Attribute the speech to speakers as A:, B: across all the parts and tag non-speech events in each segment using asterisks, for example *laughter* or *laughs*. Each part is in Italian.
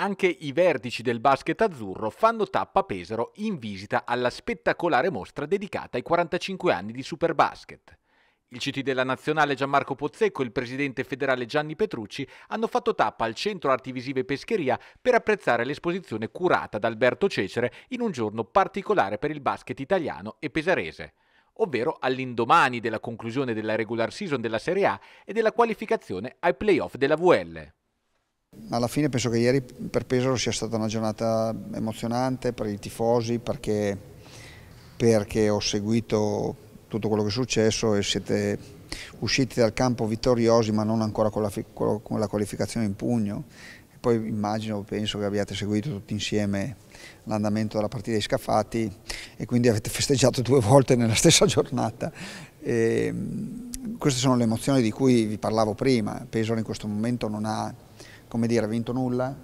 A: Anche i vertici del basket azzurro fanno tappa a Pesaro in visita alla spettacolare mostra dedicata ai 45 anni di Superbasket. Il CT della Nazionale Gianmarco Pozzecco e il presidente federale Gianni Petrucci hanno fatto tappa al Centro Arti Visive Pescheria per apprezzare l'esposizione curata da Alberto Cecere in un giorno particolare per il basket italiano e pesarese ovvero all'indomani della conclusione della regular season della Serie A e della qualificazione ai playoff della VL.
B: Alla fine penso che ieri per Pesaro sia stata una giornata emozionante per i tifosi perché, perché ho seguito tutto quello che è successo e siete usciti dal campo vittoriosi ma non ancora con la, con la qualificazione in pugno. E poi immagino, penso che abbiate seguito tutti insieme l'andamento della partita dei scaffati e quindi avete festeggiato due volte nella stessa giornata. E ehm, queste sono le emozioni di cui vi parlavo prima. Pesaro in questo momento non ha come dire, ha vinto nulla,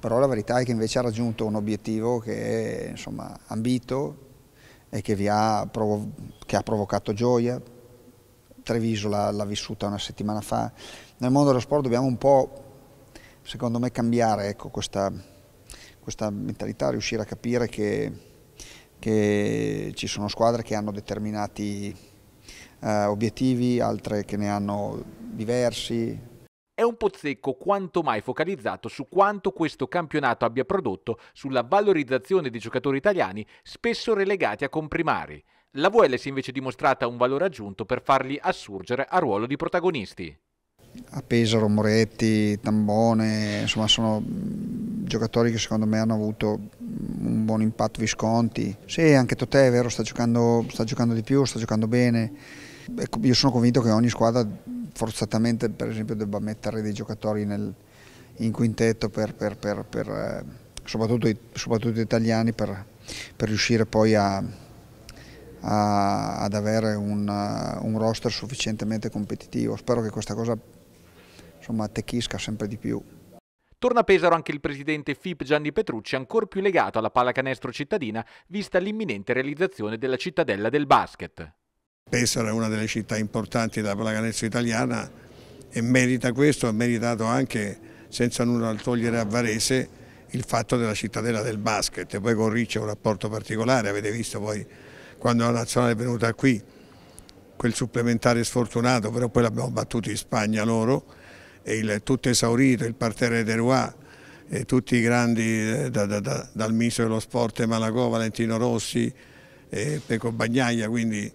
B: però la verità è che invece ha raggiunto un obiettivo che è insomma, ambito e che, vi ha, provo che ha provocato gioia. Treviso l'ha vissuta una settimana fa. Nel mondo dello sport dobbiamo un po', secondo me, cambiare ecco, questa, questa mentalità, riuscire a capire che, che, ci sono squadre che hanno determinati eh, obiettivi, altre che ne hanno diversi,
A: è un pozzecco quanto mai focalizzato su quanto questo campionato abbia prodotto sulla valorizzazione di giocatori italiani spesso relegati a comprimari. La VL si è invece dimostrata un valore aggiunto per farli assurgere a ruolo di protagonisti.
B: A Pesaro, Moretti, Tambone, insomma sono mm, giocatori che secondo me hanno avuto mm, un buon impatto Visconti. Sì, anche Totè è vero, sta giocando, sta giocando di più, sta giocando bene. Ecco, io sono convinto che ogni squadra forzatamente per esempio debba mettere dei giocatori nel, in quintetto per, per, per, per eh, soprattutto, soprattutto, italiani per, riuscire poi a, a, ad avere un, eh, un, roster sufficientemente competitivo. Spero che questa cosa insomma, attecchisca sempre di più.
A: Torna a Pesaro anche il presidente FIP Gianni Petrucci, ancora più legato alla pallacanestro cittadina, vista l'imminente realizzazione della cittadella del basket.
C: Pesaro è una delle città importanti della pallacanestro italiana e merita questo, ha meritato anche, senza nulla togliere a Varese, il fatto della cittadella del basket. poi con Ricci è un rapporto particolare, avete visto poi quando la Nazionale è venuta qui, quel supplementare sfortunato, però poi l'abbiamo battuto in Spagna loro, e il tutto esaurito, il parterre de Roy, e tutti i grandi, eh, da, da, da, dal Miso dello Sport, Malagò, Valentino Rossi, Peco Bagnaia, quindi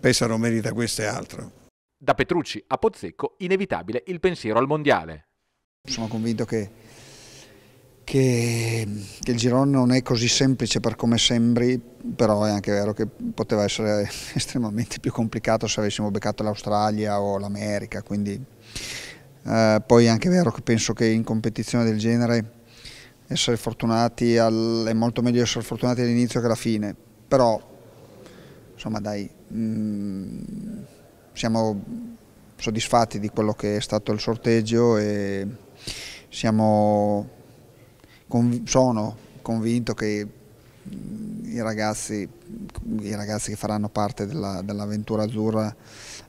C: Pesaro merita questo e altro.
A: Da Petrucci a Pozzecco, inevitabile il pensiero al mondiale.
C: Sono convinto che,
B: che, che, il girone non è così semplice per come sembri, però è anche vero che poteva essere *laughs* estremamente più complicato se avessimo beccato l'Australia o l'America. Quindi, eh, poi è anche vero che penso che in competizione del genere essere fortunati al, è molto meglio essere fortunati all'inizio che alla fine, però insomma dai, Mm, siamo soddisfatti di quello che è stato il sorteggio e siamo, conv sono convinto che mm, i ragazzi, i ragazzi, che faranno parte dell'avventura dell azzurra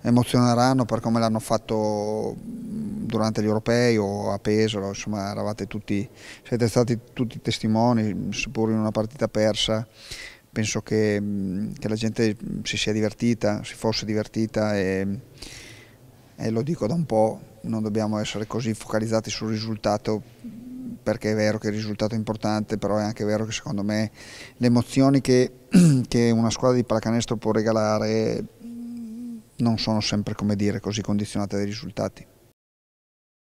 B: emozioneranno per come l'hanno fatto mm, durante gli europei o a Pesaro, insomma tutti, siete stati tutti testimoni, seppur in una partita persa, penso che, mm, che, la gente mm, si sia divertita, si fosse divertita e, e, lo dico da un po', non dobbiamo essere così focalizzati sul risultato perché è vero che il risultato è importante, però è anche vero che secondo me le emozioni che, *clears throat* che una squadra di pallacanestro può regalare non sono sempre, come dire, così condizionate dai risultati.